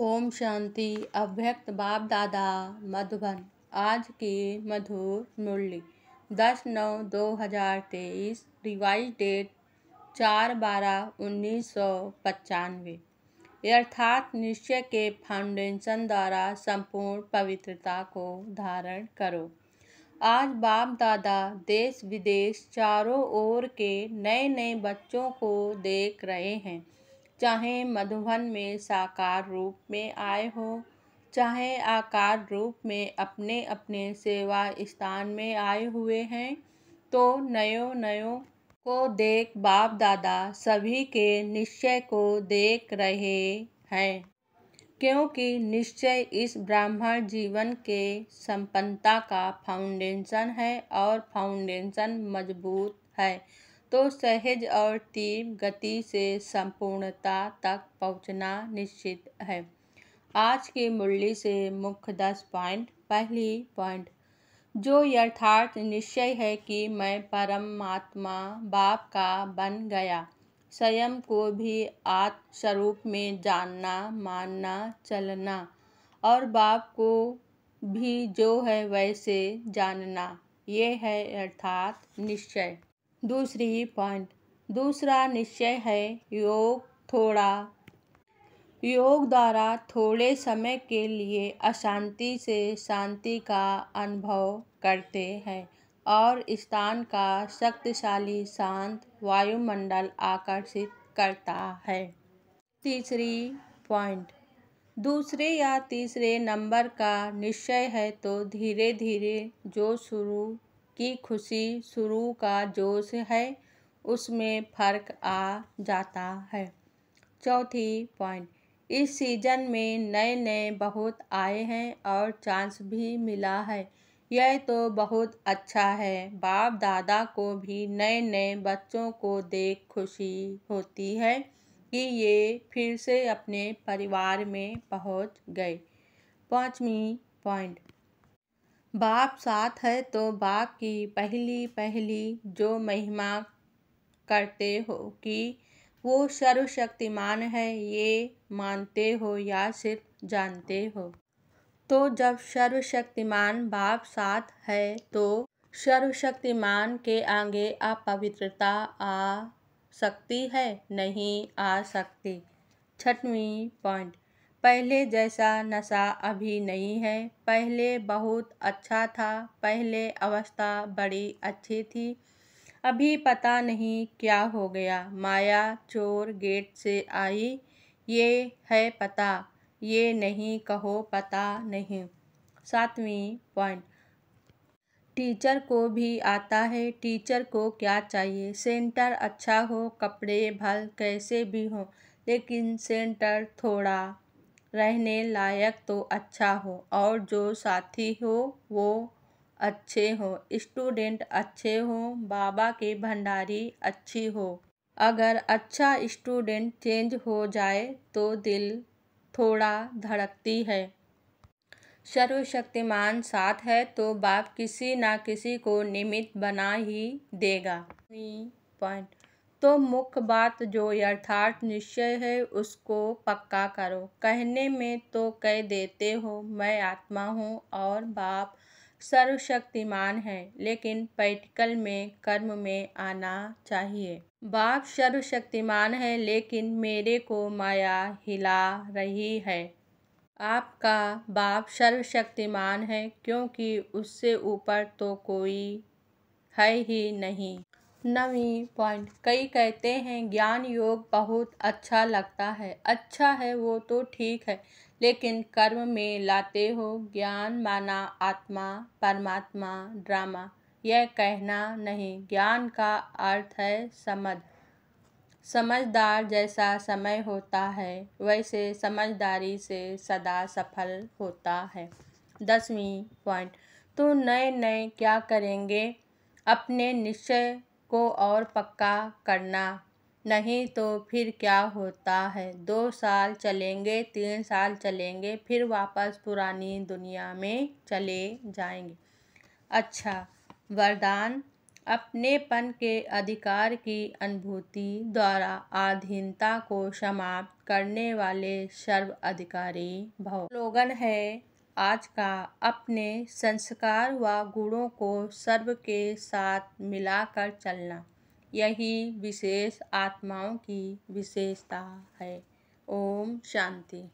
ओम शांति अभ्यक्त बाप दादा मधुबन आज की मधुर मुरली दस नौ दो हजार तेईस रिवाइज डेट चार बारह उन्नीस सौ पचानवे अर्थात निश्चय के फाउंडेशन द्वारा संपूर्ण पवित्रता को धारण करो आज बाप दादा देश विदेश चारों ओर के नए नए बच्चों को देख रहे हैं चाहे मधुबन में साकार रूप में आए हो चाहे आकार रूप में अपने अपने सेवा स्थान में आए हुए हैं तो नयो नयो को देख बाप दादा सभी के निश्चय को देख रहे हैं क्योंकि निश्चय इस ब्राह्मण जीवन के संपन्नता का फाउंडेशन है और फाउंडेशन मजबूत है तो सहज और तीव्र गति से संपूर्णता तक पहुंचना निश्चित है आज की मुरली से मुख्य दस पॉइंट पहली पॉइंट जो यथार्थ निश्चय है कि मैं परमात्मा बाप का बन गया स्वयं को भी आत्मस्वरूप में जानना मानना चलना और बाप को भी जो है वैसे जानना ये है अर्थात निश्चय दूसरी पॉइंट दूसरा निश्चय है योग थोड़ा योग द्वारा थोड़े समय के लिए अशांति से शांति का अनुभव करते हैं और स्थान का शक्तिशाली शांत वायुमंडल आकर्षित करता है तीसरी पॉइंट दूसरे या तीसरे नंबर का निश्चय है तो धीरे धीरे जो शुरू की खुशी शुरू का जोश है उसमें फर्क आ जाता है चौथी पॉइंट इस सीजन में नए नए बहुत आए हैं और चांस भी मिला है यह तो बहुत अच्छा है बाप दादा को भी नए नए बच्चों को देख खुशी होती है कि ये फिर से अपने परिवार में पहुंच गए पाँचवीं पॉइंट बाप साथ है तो बाप की पहली पहली जो महिमा करते हो कि वो सर्वशक्तिमान है ये मानते हो या सिर्फ जानते हो तो जब सर्वशक्तिमान बाप साथ है तो सर्वशक्तिमान के आगे अपवित्रता आ सकती है नहीं आ सकती छठवीं पॉइंट पहले जैसा नशा अभी नहीं है पहले बहुत अच्छा था पहले अवस्था बड़ी अच्छी थी अभी पता नहीं क्या हो गया माया चोर गेट से आई ये है पता ये नहीं कहो पता नहीं सातवीं पॉइंट टीचर को भी आता है टीचर को क्या चाहिए सेंटर अच्छा हो कपड़े भल कैसे भी हो लेकिन सेंटर थोड़ा रहने लायक तो अच्छा हो और जो साथी हो वो अच्छे हो स्टूडेंट अच्छे हो बाबा की भंडारी अच्छी हो अगर अच्छा स्टूडेंट चेंज हो जाए तो दिल थोड़ा धड़कती है सर्वशक्तिमान साथ है तो बाप किसी ना किसी को निमित्त बना ही देगा पॉइंट तो मुख्य बात जो यथार्थ निश्चय है उसको पक्का करो कहने में तो कह देते हो मैं आत्मा हूँ और बाप सर्वशक्तिमान है लेकिन पैटिकल में कर्म में आना चाहिए बाप सर्वशक्तिमान है लेकिन मेरे को माया हिला रही है आपका बाप सर्वशक्तिमान है क्योंकि उससे ऊपर तो कोई है ही नहीं नवी पॉइंट कई कहते हैं ज्ञान योग बहुत अच्छा लगता है अच्छा है वो तो ठीक है लेकिन कर्म में लाते हो ज्ञान माना आत्मा परमात्मा ड्रामा यह कहना नहीं ज्ञान का अर्थ है समझ समझदार जैसा समय होता है वैसे समझदारी से सदा सफल होता है दसवीं पॉइंट तो नए नए क्या करेंगे अपने निश्चय को और पक्का करना नहीं तो फिर क्या होता है दो साल चलेंगे तीन साल चलेंगे फिर वापस पुरानी दुनिया में चले जाएंगे अच्छा वरदान अपनेपन के अधिकार की अनुभूति द्वारा आधीनता को समाप्त करने वाले सर्व अधिकारी भव स्लोगन है आज का अपने संस्कार व गुणों को सर्व के साथ मिलाकर चलना यही विशेष आत्माओं की विशेषता है ओम शांति